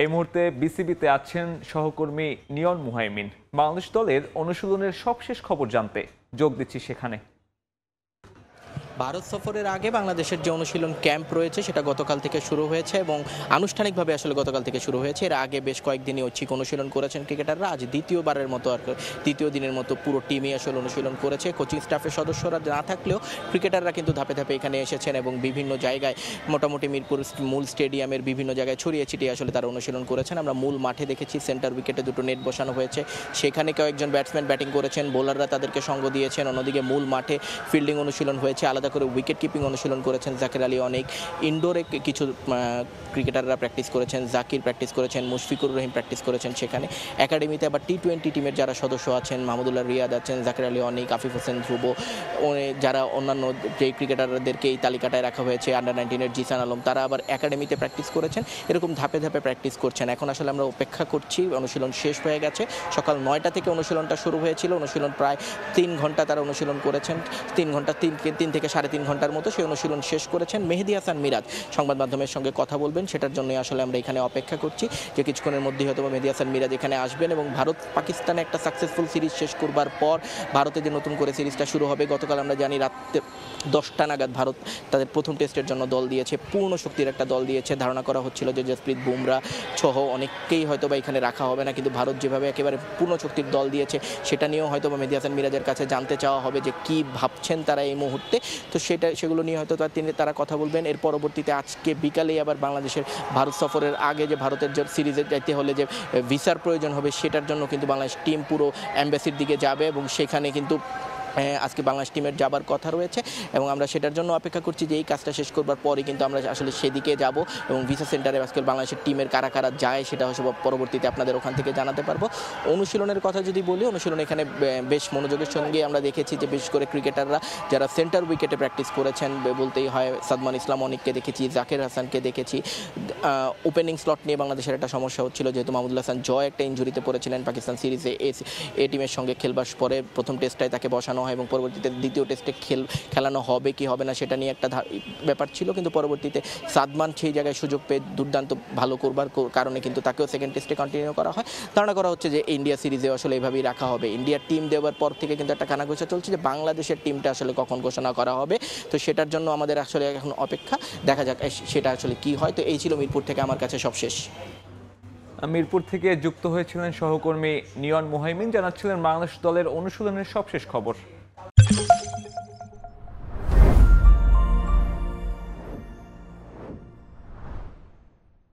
এই মুহূর্তে বিসিবিতে আছেন সহকর্মী নিয়ন মুহাইমিন বাংলাদেশ দলের অনুশীলনের সবশেষ খবর জানতে যোগ দিচ্ছি সেখানে ভারত সফরের আগে বাংলাদেশের যে অনুশীলন ক্যাম্প রয়েছে সেটা গতকাল থেকে শুরু হয়েছে এবং আনুষ্ঠানিকভাবে আসলে গতকাল থেকে শুরু হয়েছে এর আগে বেশ কয়েকদিনই ঐচ্ছিক অনুশীলন করেছেন ক্রিকেটাররা আজ দ্বিতীয়বারের মতো আর দ্বিতীয় দিনের মতো পুরো টিমই আসলে অনুশীলন করেছে কোচিং স্টাফের সদস্যরা না থাকলেও ক্রিকেটাররা কিন্তু ধাপে ধাপে এখানে এসেছেন এবং বিভিন্ন জায়গায় মোটামুটি মিরপুর মূল স্টেডিয়ামের বিভিন্ন জায়গায় ছড়িয়ে ছিটিয়ে আসলে তারা অনুশীলন করেছেন আমরা মূল মাঠে দেখেছি সেন্টার উইকেটে দুটো নেট বসানো হয়েছে সেখানে কয়েকজন ব্যাটসম্যান ব্যাটিং করেছেন বোলাররা তাদেরকে সঙ্গ দিয়েছেন অন্যদিকে মূল মাঠে ফিল্ডিং অনুশীলন হয়েছে আলাদা আলাদা করে উইকেট কিপিং অনুশীলন করেছেন জাকির আলী অনেক ইনডোরে কিছু ক্রিকেটাররা প্র্যাকটিস করেছেন জাকির প্র্যাকটিস করেছেন মুশফিকুর রহিম প্র্যাকটিস করেছেন সেখানে একাডেমিতে আবার টি টোয়েন্টি টিমের যারা সদস্য আছেন মাহমুদুল্লাহ রিয়াদ আছেন জাকির আলী অনেক আফিফ হোসেন ধ্রুব যারা অন্যান্য যে ক্রিকেটারদেরকে এই তালিকাটায় রাখা হয়েছে আন্ডার নাইনটিনের জিসান আলম তারা আবার একাডেমিতে প্র্যাকটিস করেছেন এরকম ধাপে ধাপে প্র্যাকটিস করছেন এখন আসলে আমরা অপেক্ষা করছি অনুশীলন শেষ হয়ে গেছে সকাল নয়টা থেকে অনুশীলনটা শুরু হয়েছিল অনুশীলন প্রায় তিন ঘন্টা তারা অনুশীলন করেছেন তিন ঘন্টা তিন তিন থেকে সাড়ে তিন ঘন্টার মতো সেই অনুশীলন শেষ করেছেন মেহেদি হাসান মিরাজ সংবাদ মাধ্যমের সঙ্গে কথা বলবেন সেটার জন্যই আসলে আমরা এখানে অপেক্ষা করছি যে কিছুক্ষণের মধ্যেই হয়তো মেহেদি হাসান মিরাজ এখানে আসবেন এবং ভারত পাকিস্তানে একটা সাকসেসফুল সিরিজ শেষ করবার পর ভারতে যে নতুন করে সিরিজটা শুরু হবে গতকাল আমরা জানি রাত্রে দশটা নাগাদ ভারত তাদের প্রথম টেস্টের জন্য দল দিয়েছে পূর্ণ শক্তির একটা দল দিয়েছে ধারণা করা হচ্ছিল যে জসপ্রীত বুমরা সহ অনেককেই হয়তো বা এখানে রাখা হবে না কিন্তু ভারত যেভাবে একেবারে পূর্ণ শক্তির দল দিয়েছে সেটা নিয়েও হয়তো বা মেহেদি হাসান মিরাজের কাছে জানতে চাওয়া হবে যে কি ভাবছেন তারা এই মুহূর্তে তো সেটা সেগুলো নিয়ে হয়তো তিনি তারা কথা বলবেন এর পরবর্তীতে আজকে বিকালেই আবার বাংলাদেশের ভারত সফরের আগে যে ভারতের যে সিরিজে যাইতে হলে যে ভিসার প্রয়োজন হবে সেটার জন্য কিন্তু বাংলাদেশ টিম পুরো অ্যাম্বাসির দিকে যাবে এবং সেখানে কিন্তু হ্যাঁ, আজকে বাংলাদেশ টিমের যাবার কথা রয়েছে এবং আমরা সেটার জন্য অপেক্ষা করছি যে এই কাজটা শেষ করবার পরে কিন্তু আমরা আসলে সেদিকে যাব এবং ভিসা সেন্টারে আজকে বাংলাদেশের টিমের কারা কারা যায় সেটা হচ্ছে পরবর্তীতে আপনাদের ওখান থেকে জানাতে পারবো অনুশীলনের কথা যদি বলি অনুশীলন এখানে বেশ মনোযোগের সঙ্গে আমরা দেখেছি যে বিশেষ করে ক্রিকেটাররা যারা সেন্টার উইকেটে প্র্যাকটিস করেছেন বলতেই হয় সাদমান ইসলাম অনেককে দেখেছি জাকের হাসানকে দেখেছি ওপেনিং স্লট নিয়ে বাংলাদেশের একটা সমস্যা হচ্ছিল যেহেতু মাহমুদুল হাসান জয় একটা ইঞ্জুরিতে পড়েছিলেন পাকিস্তান সিরিজে এ টিমের সঙ্গে খেলবার পরে প্রথম টেস্টটায় তাকে বসানো হয় এবং পরবর্তীতে দ্বিতীয় টেস্টে খেল খেলানো হবে কি হবে না সেটা নিয়ে একটা ব্যাপার ছিল কিন্তু পরবর্তীতে সাদমান সেই জায়গায় সুযোগ পেয়ে দুর্দান্ত ভালো করবার কারণে কিন্তু তাকেও সেকেন্ড টেস্টে কন্টিনিউ করা হয় ধারণা করা হচ্ছে যে ইন্ডিয়া সিরিজে আসলে এইভাবেই রাখা হবে ইন্ডিয়ার টিম দেওয়ার পর থেকে কিন্তু একটা কানাঘোষা চলছে যে বাংলাদেশের টিমটা আসলে কখন ঘোষণা করা হবে তো সেটার জন্য আমাদের আসলে এখন অপেক্ষা দেখা যাক সেটা আসলে কি হয় তো এই ছিল মিরপুর থেকে আমার কাছে সব শেষ মিরপুর থেকে যুক্ত হয়েছিলেন সহকর্মী নিয়ন মোহাইমিন জানাচ্ছিলেন বাংলাদেশ দলের অনুশীলনের সবশেষ খবর